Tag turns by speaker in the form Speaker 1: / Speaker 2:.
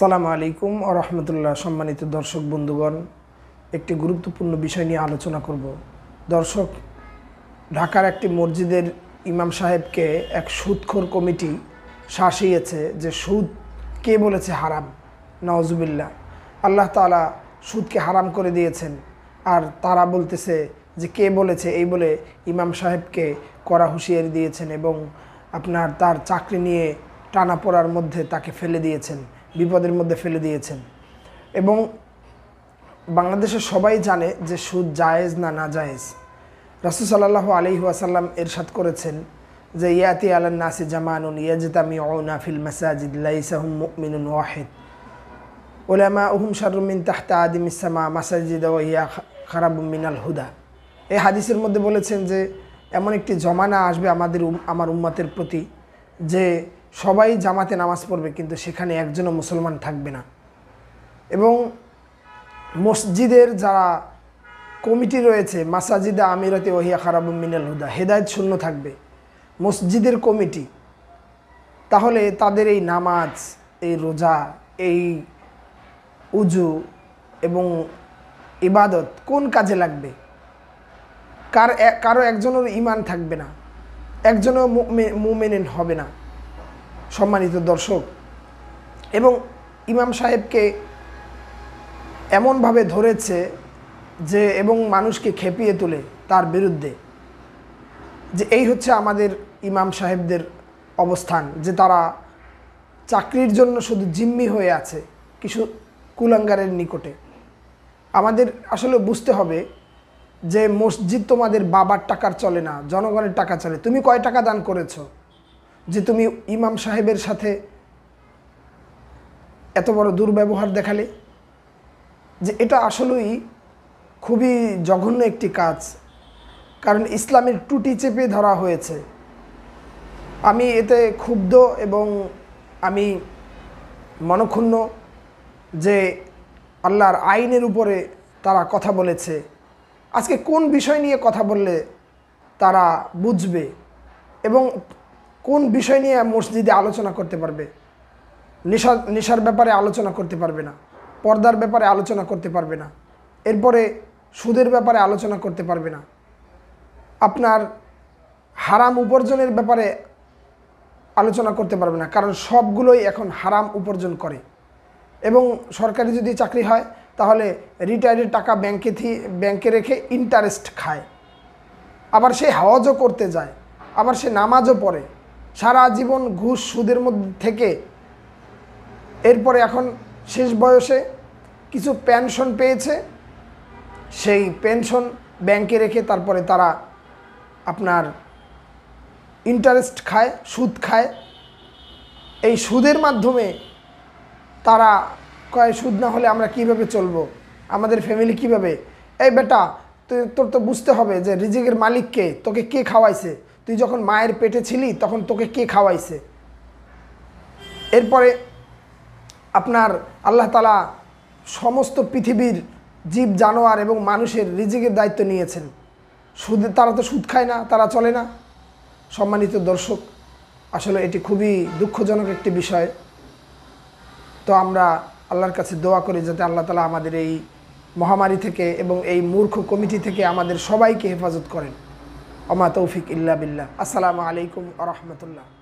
Speaker 1: সালাম আলাইকুম ও রহমতুল্লাহ সম্মানিত দর্শক বন্ধুগণ একটি গুরুত্বপূর্ণ বিষয় নিয়ে আলোচনা করব দর্শক ঢাকার একটি মসজিদের ইমাম সাহেবকে এক সুদখোর কমিটি শাসিয়েছে যে সুদ কে বলেছে হারাম নওয়াজুবিল্লা আল্লাহ তালা সুদকে হারাম করে দিয়েছেন আর তারা বলতেছে যে কে বলেছে এই বলে ইমাম সাহেবকে করা হুঁশিয়ারি দিয়েছেন এবং আপনার তার চাকরি নিয়ে টানা পড়ার মধ্যে তাকে ফেলে দিয়েছেন বিপদের মধ্যে ফেলে দিয়েছেন এবং বাংলাদেশে সবাই জানে যে সুদ জায়েজ না না জায়েজ রাসুল সাল্লাহ আলি ওয়াসাল্লাম এরশাদ করেছেন যে ইয়াতি আলান নাসি জামানুন ইয়াজতামি ওনা ফিল মাসাজিদ লাইসাহুম মিনুন ওয়াহেদ ওলামা উহুম শারুমিন তাহতা আদিম ইসামা মাসাজিদ ও ইয়া মিনাল হুদা এই হাদিসের মধ্যে বলেছেন যে এমন একটি জমানা আসবে আমাদের আমার উম্মাতের প্রতি যে সবাই জামাতে নামাজ পড়বে কিন্তু সেখানে একজনও মুসলমান থাকবে না এবং মসজিদের যারা কমিটি রয়েছে মাসাজিদা আমিরাতে ওহিয়া খারাবুম মিনাল হুদা হেদায়ত শূন্য থাকবে মসজিদের কমিটি তাহলে তাদের এই নামাজ এই রোজা এই উজু এবং ইবাদত কোন কাজে লাগবে কার কারো একজনের ইমান থাকবে না একজনও মোমেনিন হবে না সম্মানিত দর্শক এবং ইমাম সাহেবকে এমনভাবে ধরেছে যে এবং মানুষকে খেপিয়ে তোলে তার বিরুদ্ধে যে এই হচ্ছে আমাদের ইমাম সাহেবদের অবস্থান যে তারা চাকরির জন্য শুধু জিম্মি হয়ে আছে কিছু কুলাঙ্গারের নিকটে আমাদের আসলে বুঝতে হবে যে মসজিদ তোমাদের বাবার টাকার চলে না জনগণের টাকা চলে তুমি কয় টাকা দান করেছো যে তুমি ইমাম সাহেবের সাথে এত বড় দুর্ব্যবহার দেখালে যে এটা আসলেই খুবই জঘন্য একটি কাজ কারণ ইসলামের টুটি চেপে ধরা হয়েছে আমি এতে ক্ষুব্ধ এবং আমি মনক্ষুণ্ণ যে আল্লাহর আইনের উপরে তারা কথা বলেছে আজকে কোন বিষয় নিয়ে কথা বললে তারা বুঝবে এবং কোন বিষয় নিয়ে মসজিদে আলোচনা করতে পারবে নেশা নেশার ব্যাপারে আলোচনা করতে পারবে না পর্দার ব্যাপারে আলোচনা করতে পারবে না এরপরে সুদের ব্যাপারে আলোচনা করতে পারবে না আপনার হারাম উপার্জনের ব্যাপারে আলোচনা করতে পারবে না কারণ সবগুলোই এখন হারাম উপার্জন করে এবং সরকারি যদি চাকরি হয় তাহলে রিটায়ারের টাকা ব্যাংকে ব্যাংকে রেখে ইন্টারেস্ট খায় আবার সে হাওয়াজও করতে যায় আবার সে নামাজও পড়ে সারা জীবন ঘুষ সুদের মধ্যে থেকে এরপরে এখন শেষ বয়সে কিছু পেনশন পেয়েছে সেই পেনশন ব্যাংকে রেখে তারপরে তারা আপনার ইন্টারেস্ট খায় সুদ খায় এই সুদের মাধ্যমে তারা কয় সুদ না হলে আমরা কিভাবে চলবো আমাদের ফ্যামিলি কিভাবে এই বেটা তোর তো বুঝতে হবে যে রিজিকের মালিককে তোকে কে খাওয়াইছে তুই যখন মায়ের পেটে ছিলি তখন তোকে কে খাওয়াইছে এরপরে আপনার আল্লাহ তালা সমস্ত পৃথিবীর জীব জানোয়ার এবং মানুষের রিজিকের দায়িত্ব নিয়েছেন সুদে তারা তো সুদ খায় না তারা চলে না সম্মানিত দর্শক আসলে এটি খুবই দুঃখজনক একটি বিষয় তো আমরা আল্লাহর কাছে দোয়া করি যাতে আল্লাহ তালা আমাদের এই মহামারী থেকে এবং এই মূর্খ কমিটি থেকে আমাদের সবাইকে হেফাজত করেন وما توفيق إلا بالله السلام عليكم ورحمة الله